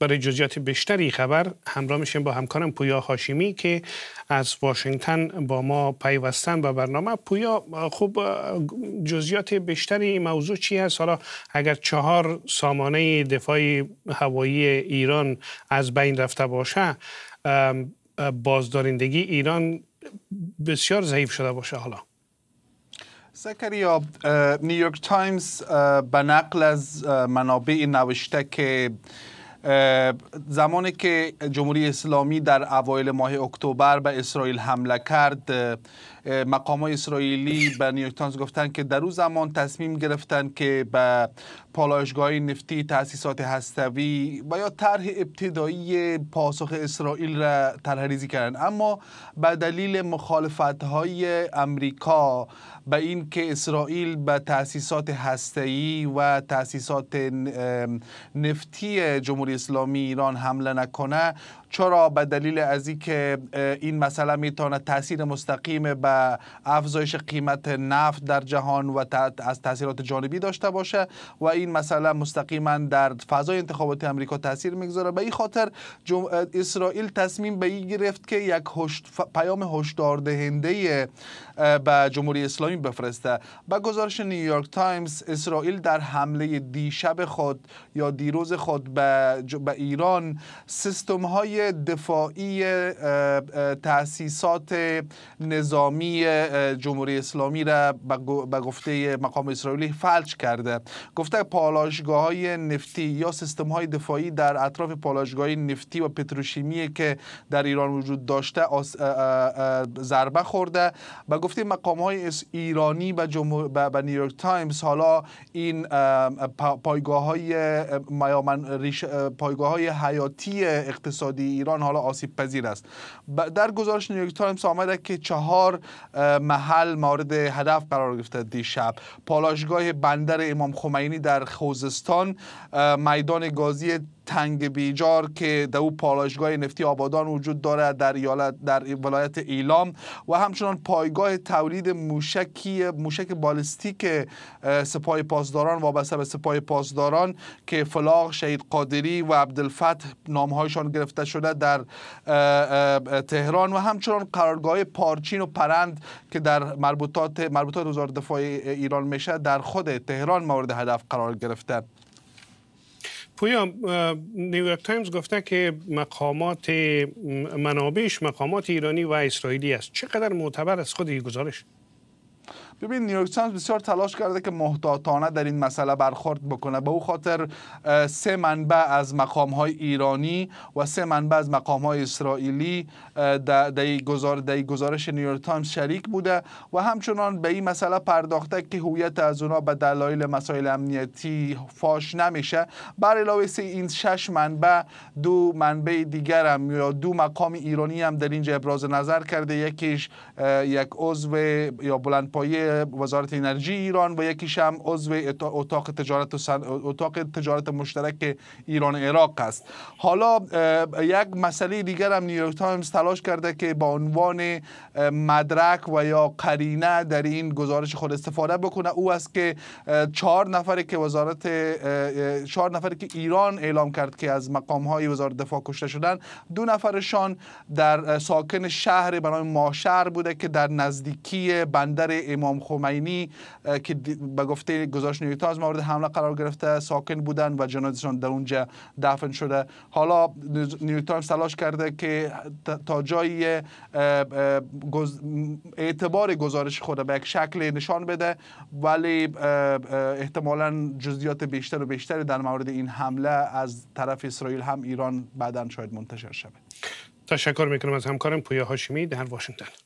برای جزئیات بیشتری خبر همراه میشیم با همکارم پویا هاشمی که از واشنگتن با ما پیوستن به برنامه پویا خوب جزئیات بیشتری موضوع چی هست حالا اگر چهار سامانه دفاع هوایی ایران از بین رفته باشه بازدارندگی ایران بسیار ضعیف شده باشه حالا زکریا نیویورک تایمز به نقل از منابع نوشته که زمانی که جمهوری اسلامی در اوایل ماه اکتبر به اسرائیل حمله کرد مقام های اسرائیلی به نیویورک گفتن که در اون زمان تصمیم گرفتن که به پالایشگاه نفتی تاسیسات هستوی و یا طرح ابتدایی پاسخ اسرائیل را طرح ریزی کردن اما به دلیل مخالفت های امریکا به این که اسرائیل به تاسیسات هسته‌ای و تاسیسات نفتی جمهوری اسلامی ایران حمله نکنه چرا به دلیل از اینکه این مسئله میتونه تاثیر مستقیم به افزایش قیمت نفت در جهان و از تاثیرات جانبی داشته باشه و این مسئله مستقیما در فضای انتخابات امریکا تاثیر میگذاره به این خاطر اسرائیل تصمیم به این گرفت که یک پیام هشدار دهنده به جمهوری اسلامی بفرسته با گزارش نیویورک تایمز اسرائیل در حمله دیشب خود یا دیروز خود به ایران سیستم های دفاعی تاسیسات نظامی جمهوری اسلامی را به گفته مقام اسرائیلی فلج کرده گفته پالاشگاه های نفتی یا سیستم های دفاعی در اطراف پالاشگاه نفتی و پتروشیمی که در ایران وجود داشته ضربه خورده و گفته مقام های ایرانی به, به نیویورک تایمز حالا این پایگاه های, پایگاه های حیاتی اقتصادی ایران حالا آسیب پذیر است در گزارش نیویورک تایمز آمده که چهار محل مورد هدف قرار گرفته دیشب پالاشگاه بندر امام خمینی در خوزستان میدان گازی تنگ بیجار که در او پالایشگاه نفتی آبادان وجود داره در در ولایت ایلام و همچنان پایگاه تولید موشکی موشک بالستیک سپاه پاسداران وابسته به سپاه پاسداران که فلاغ شهید قادری و عبدالفتح نامهایشان گرفته شده در تهران و همچنان قرارگاه پارچین و پرند که در مربوطات مربوطات وزارت دفاع ایران میشه در خود تهران مورد هدف قرار گرفته پویا نیویورک تایمز گفته که مقامات منابعش مقامات ایرانی و اسرائیلی است چقدر معتبر از خود گزارش ببین نیویورک تایمز بسیار تلاش کرده که محتاطانه در این مسئله برخورد بکنه به او خاطر سه منبع از مقام های ایرانی و سه منبع از مقام های اسرائیلی در گزار گزارش نیویورک تایمز شریک بوده و همچنان به این مسئله پرداخته که هویت از اونا به دلایل مسائل امنیتی فاش نمیشه بر علاوه این شش منبع دو منبع دیگر هم یا دو مقام ایرانی هم در اینجا ابراز نظر کرده یکیش یک عضو یا بلندپایه وزارت انرژی ایران و یکیش هم عضو اتاق تجارت و سن... اتاق تجارت مشترک ایران عراق است حالا یک مسئله دیگر هم نیویورک تایمز تلاش کرده که با عنوان مدرک و یا قرینه در این گزارش خود استفاده بکنه او است که چهار نفری که وزارت چهار نفری که ایران اعلام کرد که از مقام های وزارت دفاع کشته شدن دو نفرشان در ساکن شهر برای ماشر بوده که در نزدیکی بندر امام امام خمینی که به گفته گزارش نیویورک مورد حمله قرار گرفته ساکن بودن و جنازشان در اونجا دفن شده حالا نیویورک تایمز تلاش کرده که تا جای اعتبار گزارش خود به یک شکل نشان بده ولی احتمالا جزئیات بیشتر و بیشتری در مورد این حمله از طرف اسرائیل هم ایران بعدا شاید منتشر شود تشکر میکنم از همکارم پویا هاشمی در واشنگتن